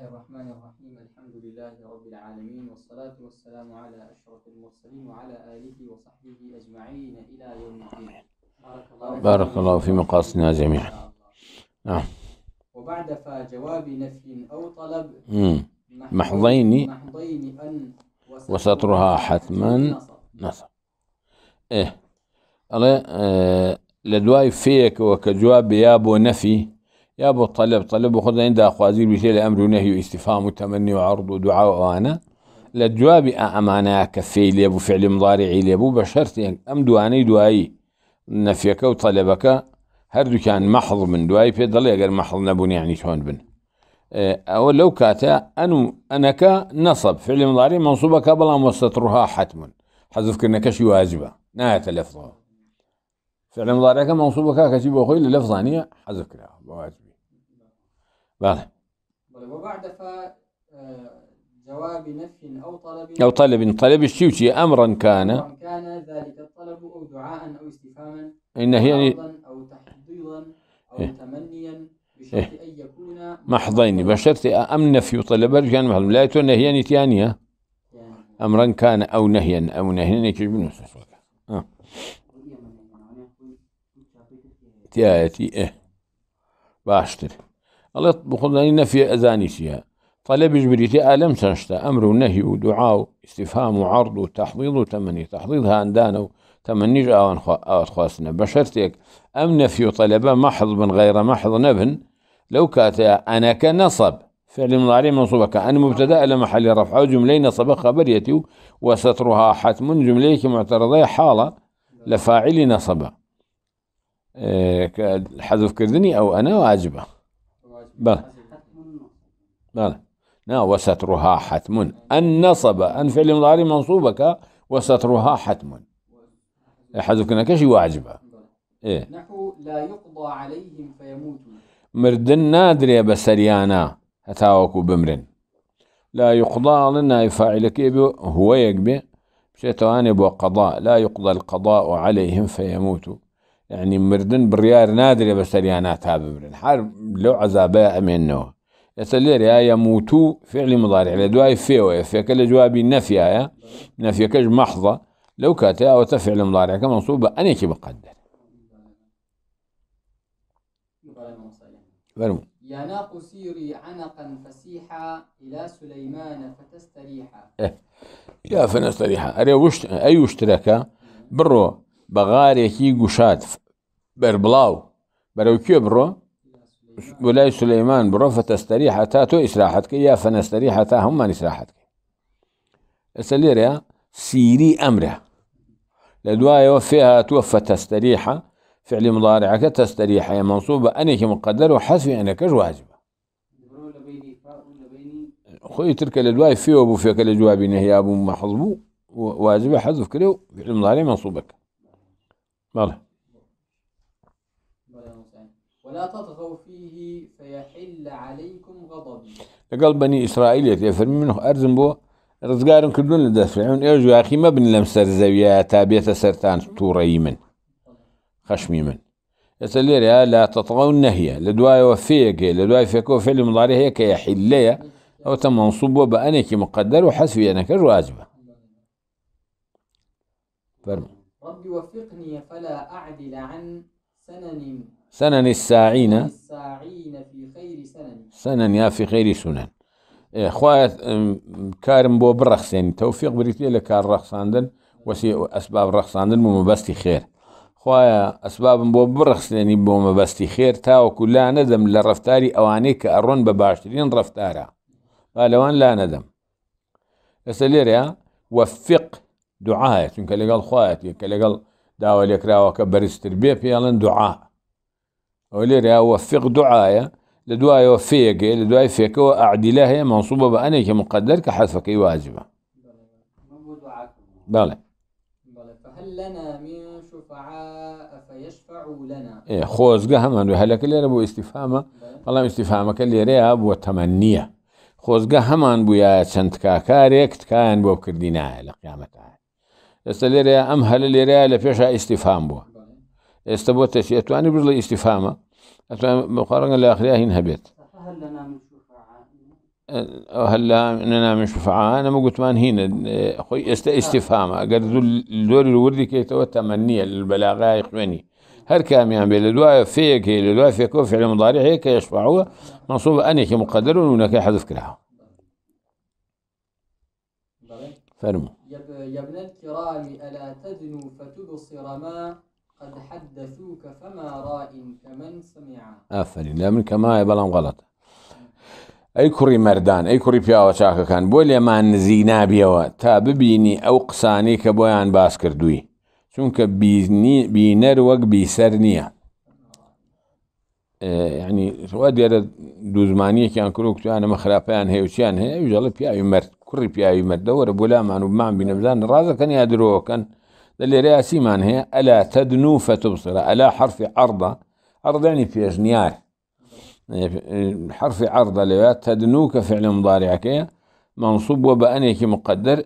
الله الرحمن الرحيم الحمد لله رب العالمين والصلاة والسلام على أشرف المرسلين وعلى آله وصحبه أجمعين إلى يوم الدين بارك الله, بارك الله في مقاصدنا جميعا نعم وبعد فجواب نفي أو طلب محضين محضين أن وسطرها حتما نصر إيه الله لدواي فيك وكجواب يا بو نفي يا ابو الطلب طلب وخذ عند اخوازي بشيء الامر ونهي واستفهام وتمني وعرض ودعاء وانا لجواب امانه كفي لي ابو فعل مضارع لي ابو بشرت يعني ام دواني دواي نفيك وطلبك هر كان محض من دواي في ظل اگر محض نبون يعني شلون بن أه، او لو كاتا انو انك نصب فعل مضارع منصوبك بلا مستطرها حتما حذف كنك شي واجبه نهايه اللفظ فعل مضارعك منصوبك كشي اخوي للفظانيه حذف كلها واجب واضح وبعد ف آه، جواب نفي أو طلب أو طلب طلب الشيوشي أمرا كان كان ذلك الطلب أو دعاء أو استفهاما إن هي يعني أو تحضيضا أو إيه تمنيا بشرط إيه أن يكون محضين بشرط أم نفي طلب كان محض لا يتون نهيا تيانية يعني أمرا كان أو نهيا أو نهيا يجب أن آه. يعني تياتي إيه باشتري ئەڵێت إن نەفی ئەزانی چیە طلب بریتی ألم چەشتە أمر ونهي نەهی استفهام وعرض وتحضيض وتمني تحضيض عرض و تحویل و تەمەنی تحلیل هاندانە و تەمەنیش ئاوان ئاواتخواستنە بە شەرتێک ئەم نەفی و طلبە مەحض فعل مضارع منصوبك أن مبتدا لمحل رفع جملي نصب خبر يتي وسترها حتم جمليك معترضة حالة لفاعل نصب إيه، حذف كردني أو أنا واجبه بلى بلى نا وسترها حتم النصب أن فعل مضارع منصوبك وسترها حتم حذكنا كشي واجبة إيه نحو لا يقضى عليهم فيموتون مردن يا بسريانا هتاوكو بمرن لا يقضى لنا فاعلك هو يقبي بشيتواني بو قضاء لا يقضى القضاء عليهم فيموتوا يعني مردن بڕیار نادرێ بە سەریانات تا لو هەر لەو عذابە ئەمێنەوە ئێستا لێرە یەمووت و فعلی مڵاری لە دوای فێوە كل جوابي نفيا يا نەفیەکەش مەحضە لەو کاتێ ئەوەتە فعل مڵارەکە نصوبه أنا كي بقدر برمو يا ناق سيري عنقا فسيحا إلى سليمان فتستريحا يا إيه. فنستريحا أري وش أي اشترك برو كي قشاد بربلاو بلاو کوێ كيو برو ولاي سليمان فەتەستەری حتا تۆ ئیسراحەتکە یا فەنەستەری حتا هەمومان ئیسراحەتکە ئەستا لێرە سیری ئەمرە لە دوایەوە فێ هاتووە فەتەستەریحە فعلی فعل تەستەریحەیە منسوب بە ئەنێکی مقدەر و حەسوی ئەنەکەش واجبە خۆی ترکە لە دوای فێوە بوو فێکە لە جوابی نەهیا بوو مەحەڵ بوو واجبە حەزف کرێ و مضاری ولا تطغوا فيه فيحل عليكم غضبي لقال بني إسرائيل يتفر منه أرزم بو رزقارن كردون لدى فرعون ايجو يا اخي ما بن لمسر زاوية تابية سرتان توري من خشمي من يسألير لا تطغوا النهي لدواي وفيك لدواي فيكو فعل مضارع هيك يحلية او تم منصوب وبأنك مقدر وحسبي انك الواجبة فرمي ربي وفقني فلا أعدل عن سنن سنن الساعين الساعين في خير سنن سنن يا في خير سنن إيه، خوایت كارم بو بڕەخسێنی توفيق بریتێ لە کار ڕەخساندن وەسی ئەسباب ڕەخساندن و مەبەستی خێر خخوایە ئەسبابم بۆ بڕەخسێنی بۆ مەبەستی خێر تاوەکو لا نەدەم لە ڕفتاری ئەوانەی کە ئەڕۆن بە بباشرين رفتارا با لا ندم لەسە يا وفق دعاء چونکە قال خوایەت کە قال داوا لێکراوە کە بەرزتر بێ پێڵن وليري وفق دعايا لدواي وفيك لدواي فيك وأعدي هي منصوبة بأنيك مقدر كحذفك أي واجبة بلى فهل لنا من شفعاء فيشفعوا لنا إيه خوز هم أنه هلك اللي ربو استفهامة الله استفهامك اللي رياب وتمنية خوزقة هم أنه يا سنتكاكاريك تكاين بو بكردينا لقيامتها بس اللي ريا هل اللي ريا لفيشا استفهام بو استبوت تشيء تواني برضه استفهامه أتوا مقارنة لآخرية هين هبيت هل لنا من من شفعاء أنا ما قلت مان هين خوي است استفهامة قد دول دول الوردي كي تو تمنية للبلاغة يقمني هل كام يعني بالدعاء فيك الدعاء فيك وفي علم مضارع هيك يشفعوا منصوب أني مقدر ونك حذف كلها فرموا يا ابن الكرام الا تدنو فتبصر ما ئافرین لە من کەمایە بەڵام غەڵەتە ئەی کوڕی مەردان ئەی کوڕی پیاوە چاکەکان بۆ لێمان نزی نابیەوە تا ببینی ئەو قسانی کە بۆیان باس کردووی چونکە بینەر وەک بیسەر نییە ینی ڕوا دیێرە دوزمانیەکیان کرۆ کوتوانە مەخراپیان هەیەچیان هەیە ژەڵە پیاوی مرد کوڕی پیاوی مردەوەرە بۆلامان و بمان بینەبزان ڕازەکەن یا درۆکەن لێرەیە سیمان هەیە ئەلا ألا تبصرە ئەلا حرفی عرضە عرضێنی يعني پێشنیار حرفی عرضە لەوێ تەدنوکە فعل تدنو منصوب بووە بە ئەنێکی مقدر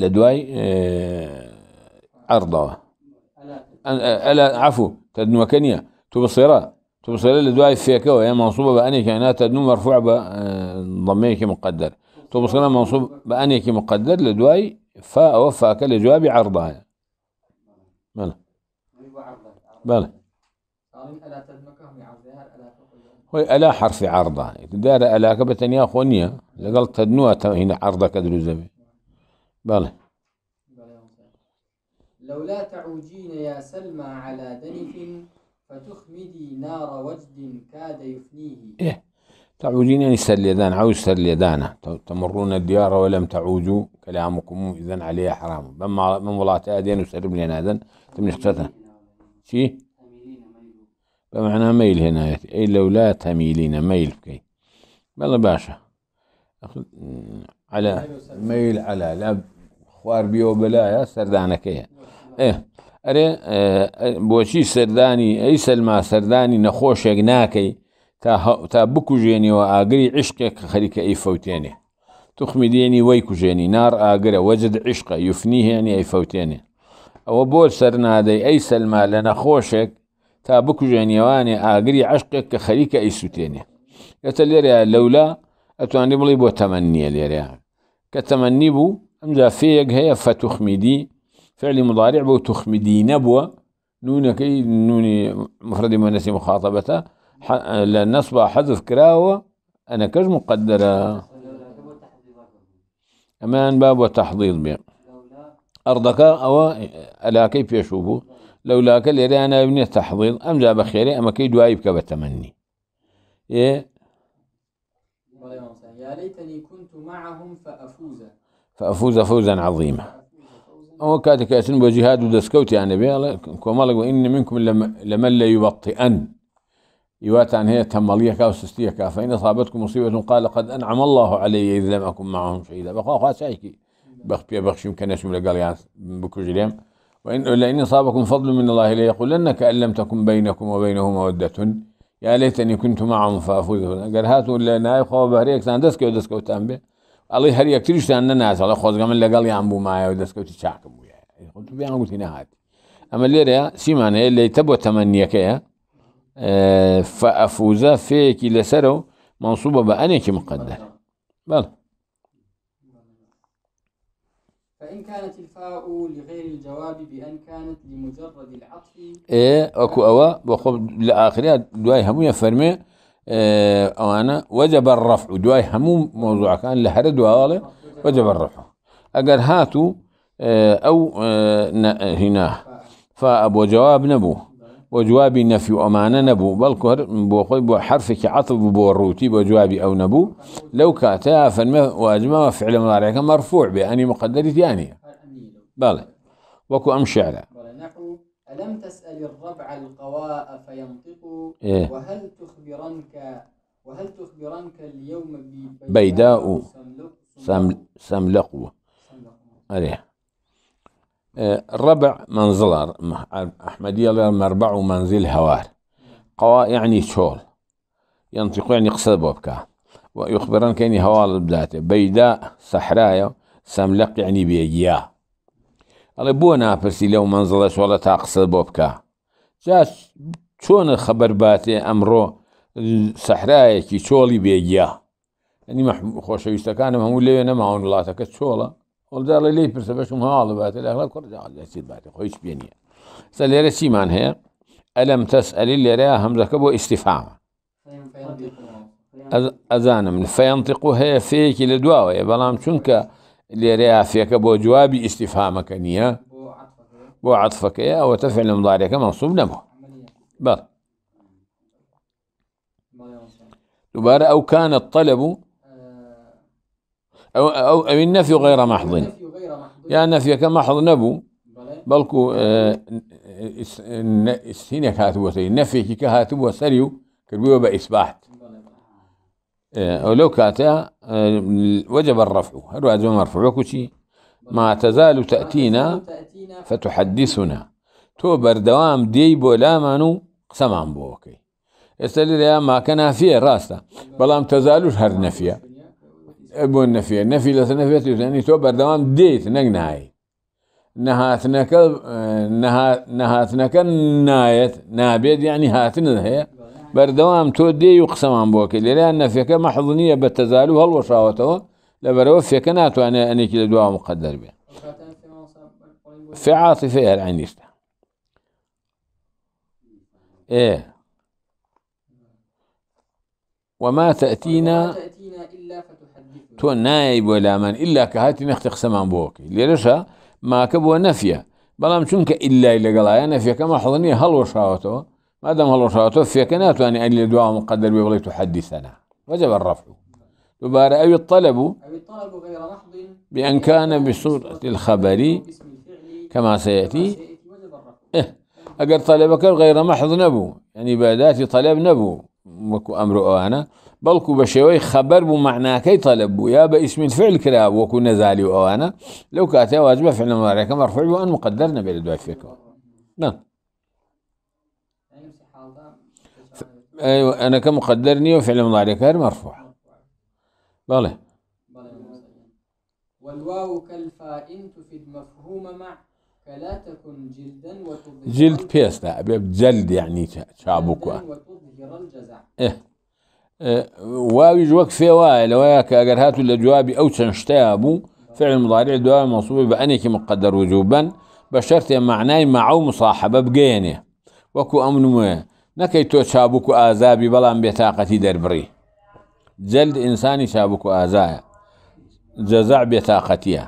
لدواي دوای ألا ئەلا عفو تدنو كنيا تبصر تبصر لدواي بصێرە لە دوای فێکەوە هەیە منصوبە بە ئەنێکی مقدر تو منصوب بأنيك مقدر لدواي فوفاك لجواب عرضها بلى بلى هي ألا حرف عرضها دار ألا كبت يا خونيا لقلت تدنوها هنا عرضك أدرو زمي بلى لولا تعوجين يا سلمى على دنف فتخمدي نار وجد كاد يفنيه إيه تعوجين يعني سليدان عوج سليدانة تمرون الديار ولم تعوجوا كلامكم إذا عليه حرام من من ولاة أذين وسرب لنا أذن تم نختتها شي بمعنى ميل هنا أي لو لا تميلين ميل بكي بلا باشا على ميل على لا خوار بيو بلايا يا ايه أري آه، بوشي سرداني أي سلمى سرداني نخوش ناکەی تا بوكو جيني وأجري عشقك خليك أي فوتيني تخمد يعني ويكو جاني نار آقرة وجد عشقة يفنيه يعني أي فوتيني أو بول سرنا دي أي سلمة لنا خوشك تابكو جاني واني آقري عشقك كخليك أي سوتيني يتل لولا أتوان بلي بو تمنية ليريا كتمني بو أمزا فيك هي فتخمدي فعل مضارع بو تخمدي نبوة نون كي نون مفردي مناسي مخاطبته لنصب حذف كراوة أنا كج مقدرة همان باب وتحضيض بي أرضك أو ألاكي في شوفو لو لاك ليري أنا ابن التحضيض أم جاب خيري أما كي دوايب كبتمني إيه يا ليتني كنت معهم فأفوز فأفوز فوزا عظيما أو كاتك أسن وجهاد ودسكوت يعني بي كمالك وإن منكم لمن لا يبطئن عن هي تمالية كاو سستية كا فإن أصابتكم مصيبة قال قد أنعم الله علي إذ لم أكن معهم شهيدا بخوا خوا سايكي بخ بيا بخش يمكن يشمل قال يعني بكوجليم وإن لان أصابكم فضل من الله لا ليقولن كأن لم تكن بينكم وبينه مودة يا ليتني كنت معهم فأفوز قال هاتوا لنا يخوا بهريك سان دسكو دسكو تنبه الله يهريك تريش تان الناس الله خوز قام اللي قال يعني بو معايا ودسكو تشاكم ويا قلت بيان قلت هنا هات أما اللي ريا سيمان اللي تبو تمنيك يا آه، فأفوزا فيكي سرو منصوبة بأنك مقدر بل فإن كانت الفاء لغير الجواب بأن كانت لمجرد العطف إيه أكو أوا بخب لآخرها دواي همو يفرمي إيه انا وجب الرفع دواي همو موضوع كان لهر دوالة وجب الرفع أجر هاتو إيه أو إيه هنا فأبو جواب نبوه وجوابي نفي نەفی نبو بل كهر هەر بۆ خۆی بۆ حرفێکی عتب بۆ ڕووتی بۆ جوابی ئەو نەبوو مرفوع بأني فەرمە واجمەوە فعلە وكو مەرفوع بێ ئەنی مقدەری ألم تسأل الربع القواء إيه؟ وهل تخبرنك وهل تخبرنك اليوم ببيداء سملق سملق عليه ربع منزل أحمدية مربع ومنزل هوار قوا يعني شول ينطق يعني قصد بوبكا ويخبرن كأني هوار بذاته بيداء صحرايا سملق يعني بيجيا الله بو ناپرسی لەو منزڵەش وڵە شون الخبر باتي بکە صحرايا كي شولي بيجيا يعني سەحرایەکی چۆڵی بێگیا ئەنی خۆشەویستەکانم هەموو لێوێ نەماون وڵاتەکە شوله هەڵجار لە لی پرسە بەشم هەواڵە بات لەغلا کوڕجاڵسیت بات خۆیش بینە سە لێرە چیمان هەیە ئەلم تەسئلی لێرە هەمزەکە بۆ ئیسیفامە ئەزانم فەنتیق فیک هەیە فەیەکی بلام دواوەیە بەڵام چونکە لێرە یافیەکە بۆ جوابی ئیسیفامەکە نییە بۆ عاتفەکەیە ئەوە تەفعل مضارەکە منصوب نەبوو بەڵ دوباره او کانە الطلب أو, أو, أو النفي غير محض يا نفي كمحض نبو بلكو السينك آه، هاتبوتي نفي كهاتبو سريو كربيو بإثبات آه، ولو كاتا آه، وجب الرفع هل واجب مرفوع وكوشي ما تزال تأتينا فتحدثنا تو بردوام ديبو لا مانو قسمان بوكي استلل يا ما كان فيه راستا بلام تزالوش هر نفيه ابو النفي نفي لا نفي يعني تو بردوان ديت نجناي نهاتنك آه، نها نهاتنك نايت نابيد يعني هاتن هي بردوان تو دي يقسم عن بوك اللي لان نفيك محضنيه بتزالو هل وشاوته لبرو فيك ناتو انا اني كي دعاء مقدر بها في عاطفه يعني ايه وما تاتينا وما تاتينا الا ف... نائب ولا من إلا ئللا کە هاتی بوكي قسەمان بۆکەی لێرەشە ماکە بۆ نەفیە بەڵام چونکە ئللای لەگەڵایە هلو حڵنی هەڵۆشاوەتەوە مادەم هەڵۆشاوەەوە فێکە ناتوانانی ئەلی لە دوام قەدەر بێ بڵێت و حەدیسەنا وەجە بە ڕفو دوبارە ئەوی طلب بأن كان بصورة الخبر كما سيأتي إيه أجر طلبك غير محض نبو يعني بادات طلب نبو أمر أنا بەڵکو بشوي خبر خەبەر بوو كي طلب بوو یا بە ئیسمیل فعل کرا وەکو نەزاری و ئەوانە لەو کاتێ واجبە مرفوع مەرفعی بوو ئەن مقدر نەبێت دوای فێکەوە ئەنەکە مقدر نییە وفعل فعل مضارعەکە مرفوع مەرفوع والواو كالفاء تفيد مفهوم مع فلا تكن جلدا وتظهر جلد بيستا جلد يعني شابك وتظهر الجزع إيه واویش وەک فێوایە لەوەیە کە ئەگەر هاتو لە جوابی ئەو چەند شتەیە بوو فعل مضارع دوای مەسووبی بە ئەنێکی مقدەر وجوبن بە شەرتێ معنای مەعو مساحبە بگەێنێ وەکو ئەم نوێ نەکەی تۆ چابووک و ئازابی بەڵام بێتاقەتی دەربڕی جلد ئینسانی چابووک و ئازایە جەزع بێتاقەتیە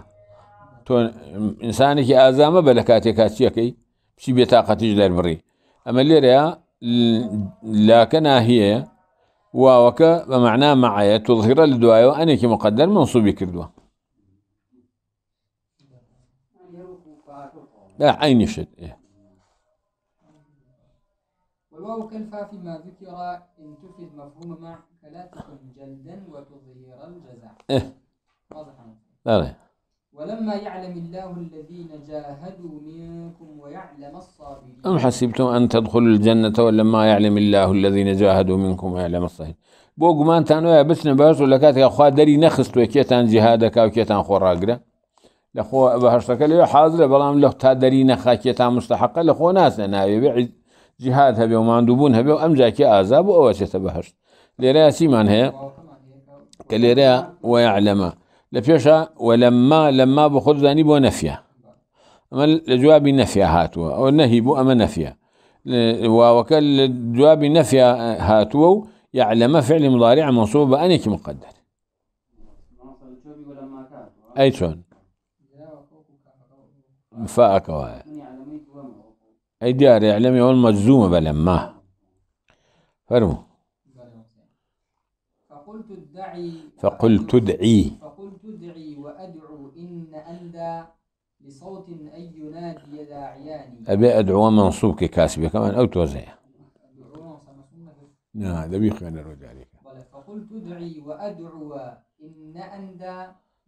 تۆ ئینسانێکی ئازامە بە لە کاتێکا چیەکەی پچی بێتاقەتیش دەربڕی ئەمە لێرەیە لاکە ناهەیە واوەکە معايا معنا معایە تۆڵغیرە لە مقدر ئەنێکی مقدەر منسوبی کردووە لا عینیشت إيه. والواو كالفا فيما ذكر إن تفد مفهوم مع فلا تكن جلدا وتظهر الجزع. إيه. واضح. لا لا. ولما يعلم الله الذين جاهدوا منكم ويعلم الصابرين أم حسبتم أن تدخلوا الجنة ولما يعلم الله الذين جاهدوا منكم ويعلم الصابرين بۆ گومانتان وایە بچنە بەش و لە کاتێک خوا دري نەخستوە کێتان جیهادەکە و کێتان خۆڕاگرە لخو خۆ اللي لێ حازرە بەڵام لە نخا كيتان نەخاکێتان لخو لە خۆ ناسە ناوێ جیهاد هەبێ و مادووبوون هەبێ و ئەم جاکێ ئازاب و ئەوە چێتە بەهشت لێرەیە لفيشا ولما لما بخود دانی بو نفيا اما الجواب نفيا هاتوا او النهي بو اما نفيا وكل الجواب نفي هاتوا يعلم فعل مضارع منصوب بأنك مقدر أي شون فاك أي ديار يعلم يوم مجزومة بلما فرموا فقلت ادعي فقلت ادعي لصوت أي ينادي داعيان أبي أدعو منصوب ككاسبة كمان أو توزيع نعم ذبيح أنا رد عليك فقلت ادعي وأدعو إن أندى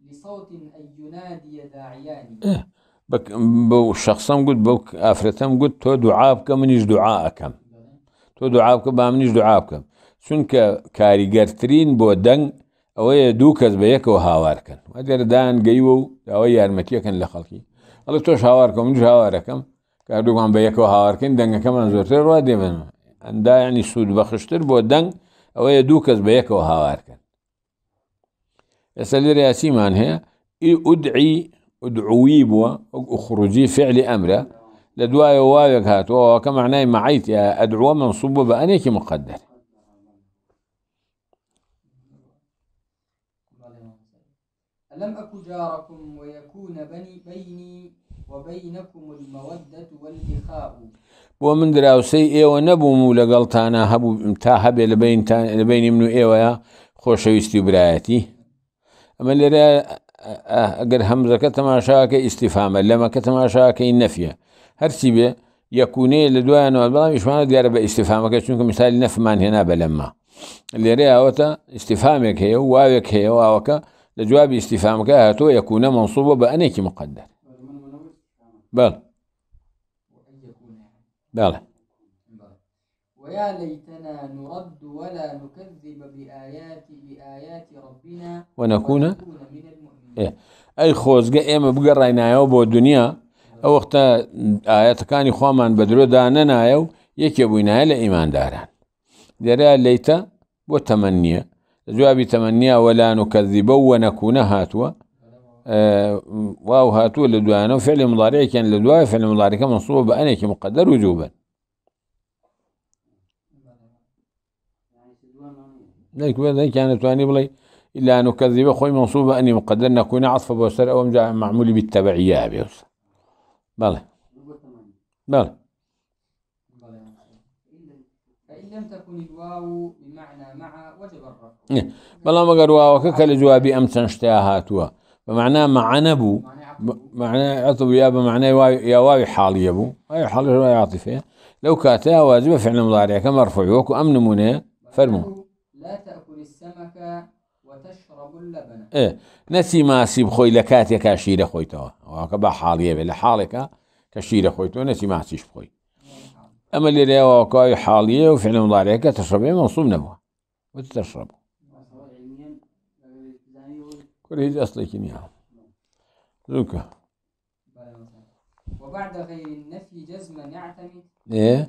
لصوت أي ينادي داعيان إيه بك بو شخصاً قلت بو آفرتم قلت تو دعابك منيش دعاءكم تو دعابك با منيش دعابكم كاري کاریگەرترین بو دنك ئەوەیە دوو کەس بە یەکەوە هاوارکەن ئەگەردان گەیوە و ئەوە یارمەتیەکەن لە خەڵکی ئەڵە تۆش هاوارکە من هاوارەکەم کاردووان بە یەکەوە هاوارکەن دەنگەکەمان زۆرتر ڕوا دێبن ئەندایانی سوود بەخشتر بۆ دەنگ ئەوەیە دوو کەس بە یەکەوە هاوارکەن ئێستا لێرە یاسیمان هەیە ئی ئودعی ئودعوی بووە ئەو خروجی فعلی ئەمرە لە دوایە واوێک هاتووە کە معنای معیت ئەدعوە منسوب بە ئەنێکی مقدر ألم أك جاركم ويكون بني بيني وبينكم المودة والإخاء ومن إيه ونبو مولا قلتانا هبو تا هبي لبين تان لبين منو ايوه يا خۆشەویستی برایەتی ئەمە لێرە ئەگەر هەمزەکە تەماشاکە ئیسیفامە لەمەکە تەماشاکەی نەفیە هەرچی بێ یەکوونەیە لە دوایانەوە بەڵام یشمانە دیارە بە ئیسیفامەکە چونکە مثالی نەفمان هێنا بە لەمما لێرە ئەوەتە ئیسیفامێک هي وواوك هي وواوك واوەکە لجواب استفهامك هاتو يكون منصوبا بأنيك مقدر بل بل ويا ليتنا نرد ولا نكذب بآيات بآيات ربنا ونكون, من المؤمنين إيه. أي خوزقة إيما بقرأينا بو الدنيا أو وقت آيات كان خوامان بدلو داننا يو يكيبونا لإيمان داران درا ليتا وتمنيه جوابي تمنيا ولا نكذب ونكون هاتوا آه، واو هاتوا لدوانا وفعل مضارع كان لدوا فعل مضارع كان منصوب بأنك مقدر وجوبا ذلك بذلك كان تواني بلي إلا نكذب خوي أخوي أني مقدر نكون عطف بوسر أو معمول بالتبعية بيوسر بلى بلى لم تكن الواو بمعنى مع وجب الرفع نعم. بلا قال واو ككل جوابي أمس نشتاها توا بمعنى مع نبو معنى عطب يا بمعنى يا واو حالي يبو أي حالي يا عاطفة لو كاتا واجب فعل مضارع كمرفوع وكو أم نمونة فرمو لا تأكل السمك وتشرب اللبن إيه نسي ما سيب خوي لكاتي كاشيرة خوي توا وكبا حالية بلا حالك كاشيرة خوي توا نسي ما سيش خوي أما اللي راه وقاي حالية وفعل مضارع كتشربين منصوب نبوة وتتشرب كل هذه أصلي كيمياء زوكا وبعد غير النفي جزما يعتمد إيه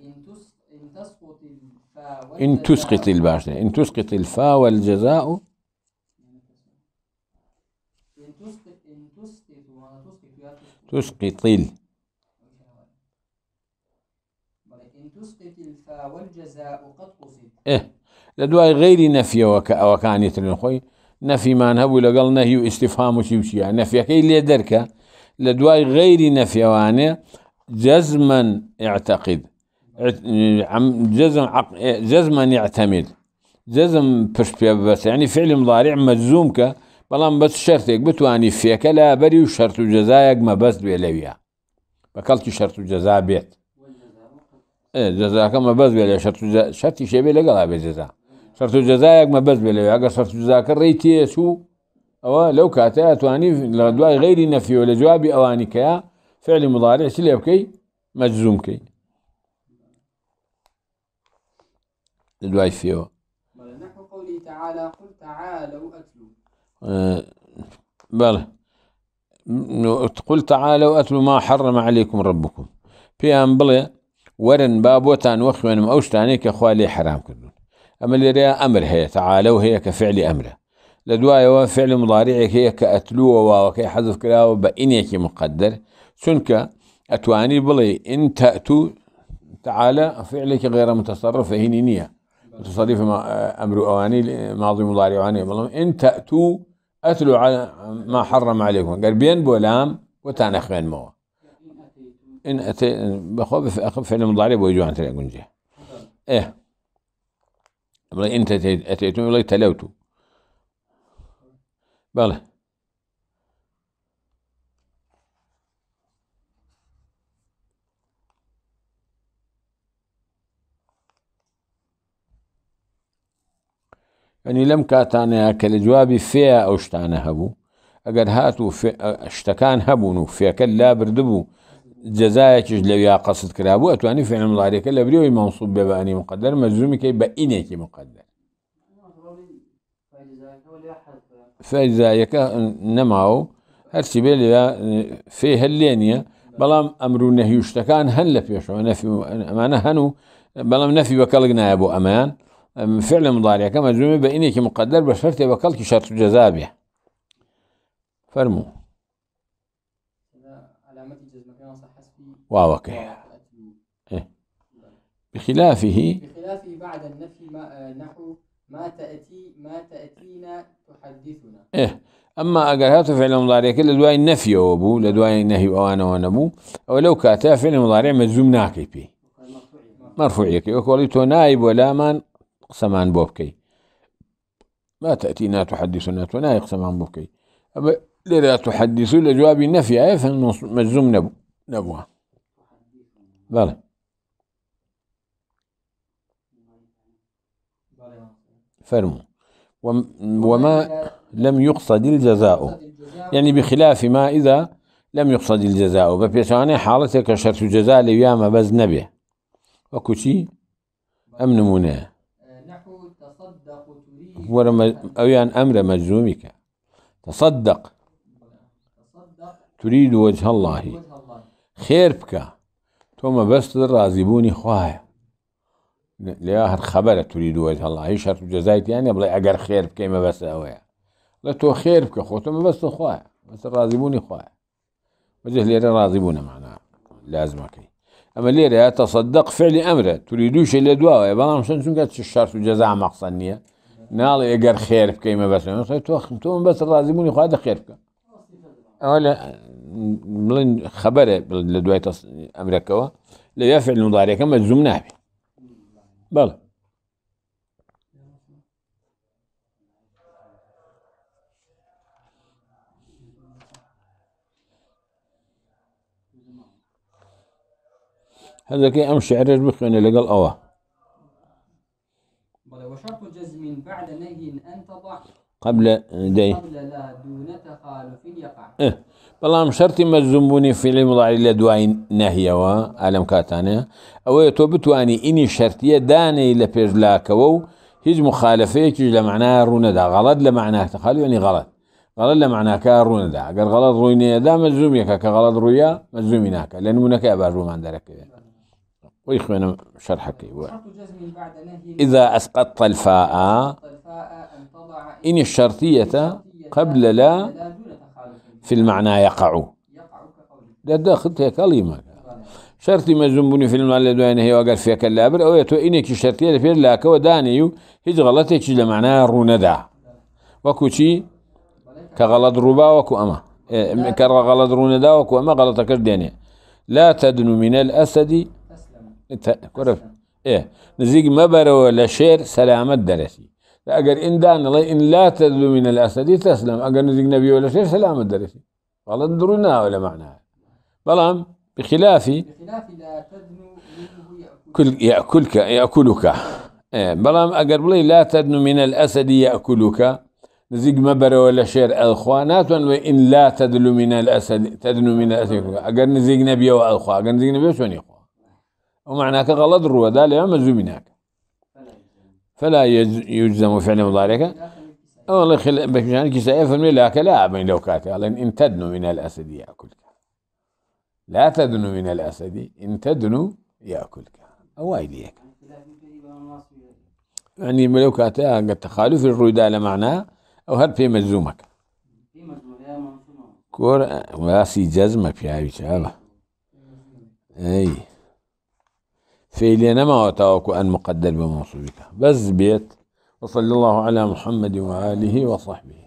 إن تسقط الفاء إن تسقط الباشا إن تسقط الفاء والجزاء تسقط تسقط والجزاء قد قصد إيه لدواي غير نفي وك وكانت خوي نفي ما نهب ولا قال نهي استفهام وشي وشي يعني نفي كي اللي يدرك لدواي غير نفي وانه جزما اعتقد جزم جزما يعتمد جزم بس بس يعني فعل مضارع مجزوم ك بلان بس شرطك بتواني فيك لا بري وشرط جزايك ما بس بيلويا بكلت شرط جزاء بيت إيه، جزاء كما بس بيلي شرط جزاء شرط شيء بيلي قال أبي جزاء شرط جزاء يك ما بس بيلي وياك شرط جزاء كريتي شو أو لو كاتي أتواني الدواء غير نفي ولا جواب أواني كيا فعل مضارع سليب كي مجزوم كي الدواء فيه نحو قولي تعالى قل تعالوا أتلو إيه، بل تقول تعالوا أتلو ما حرم عليكم ربكم في أنبلي ورن بابوتان وخوانم أوشتاني كخوالي حرام کردوون أما اللي ريا أمر هي و هي كفعل أمره لدوايا لە فعل مضارعي هي كأتلو ئەتلووە واوەکەی حەزف کراوە بە ئینێکی مقدر چونکە ئەتوانی بڵێ ئین تەتو تعاالە فعلێکی غێرە متەسەڕف هینی نییە أمر أواني ماضي مضارع أواني إن ئین أتلو على ما حرم عليكم قال بين بولام وتانخ بين موه إن أتي بخوف فعل مضارع بوجوان تلا قنجة إيه بلا أنت أتيتم والله تلوتو بله يعني لم كاتانا جوابي فيا أو شتانا هبو أجر هاتو اشتكان هبونو فيا كلا بردبو جزایەکیش لەویا قەست قصد ئەتوانی فێن مڵارێکەکە لە برەوەی مەوسوب بێ بەانی مقدر مەزومیکەی بە ئینێکی مقدر فەیزایەکە نەماوە هەرچی بێ لە فێ هەر لێ نییە بەڵام ئەمر و نەهیوشتەکان هەن لە پێشەوە ئەمانە هەن و بەڵام نەفی بە کەڵک نایە بۆ ئەمەیان فعل مضارعەکە مەزومی بە ئینێکی مقدر بە شەرتێ شرط کەڵکی شەرت جەزابێ واوكي إيه؟ بخلافه بخلافه بعد النفي ما آه، نحو ما تأتي ما تأتينا تحدثنا إيه أما أقل هذا فعل مضارع كل دواي النفي وابو لدواي النهي وأنا أو ولو كاتا فعل مضارع مجزوم ناكي بي مرفوعي كي وكوليتو نائب ولا من قسمان بوبكي ما تأتينا تحدثنا نائب قسمان بوبكي أما لذا تحدثوا لجواب النفي أي فمجزوم نبو نبوه لا لا فرموا وما لم يقصد الجزاء يعني بخلاف ما إذا لم يقصد الجزاء ببيشاني حالتك شرط جزاء ليام بز نبي وكشي أم نمونا نحو تصدق تريد ورم أو يعني أمر مجزومك تصدق تريد وجه الله خير بك تو در مەبەست بونی خواه لیا هر خەبەرە توری دوێت هەڵ هیچ شەر جەزایتیانە بڵێ ئەگەر خێر بکەی مەبەست ئەوەیە لە تۆ خێر بکە خواه مەبەستە خوایە بونی خواه وجه لیر لێرە بونه معنا اما لیر یا تصدق فعل امره توری دووشە لێ دواوە بەڵام شەن چونکە چ شەر و جەزا مەقسە نییە ناڵی ئەگەر خێر بکەی مەبەست تۆ تۆ مەبەست ڕازیبوونی بونی خواه ده خیر بکی آه، اولا بلن خبره لدوية أمريكا و ليافع المضارع كما تزمناه به بلى هذا كي أمشي شعر يجبخ أنا لقى الأوى بلى وشرط جزم بعد نهي أن تضع قبل دي قبل لا دون تخالف يقع إيه بلام شرطي مجزنبوني في المضاعر إلا دواي نهي و آلم كاتانا أو يتوبتواني إني شرطية داني لبيرلاك وو هج مخالفه كيج لمعنى روندا دا غلط لمعنى تخالي يعني غلط غلط لمعنى كارونا دا قال غلط رويني دا مجزومي كا غلط رويا مجزومي ناكا لأنه منك أبارو ما عندك كذا ويخوينا شرحك إذا أسقطت الفاء إني الشرطية قبل لا في المعنى يقع داخل هيك كلمة شرطي ما زنبوني في المعنى لدوانه يعني هي وقال فيها كلابر او يتو انك شرطي لفير لاك ودانيو هج غلطك لمعنى روندا وكو شي كغلط ربا وكو اما إيه، كر غلط روندا وكو اما غلطة كرديني لا تدنو من الاسد كرف ايه نزيق مبر ولا شير سلامت درسي اگر ان دان الله ان لا تذل من الاسد تسلم اگر نزق نبي ولا شيء سلام الدرس والله درونا ولا معناها بلام بخلاف لا تدنو كل يأكلك يأكلك بلام اگر بلي لا تدنو من الأسد يأكلك نزق مبر ولا شير الخوانات وإن لا تذل من الأسد تدنو من الأسد اگر نزق نبي وألخوا اگر نزق نبي شنو يخوا ومعناك غلط الرواد دا لا يمزو منك فلا يجزم فعل مضارعك والله خل بشان كساء فرمي كلا من لو كاتي قال ان تدنو من الاسد ياكلك لا تدنو من الاسد ان تدنو ياكلك أو أي ليك يعني لو كاتي قد تخالف على لمعنى او هل في مجزومك كور واسي جزمك يا بيشابه اي فإلي نما وتوك أن مقدر بموصوبك بس بيت وصلى الله على محمد وآله وصحبه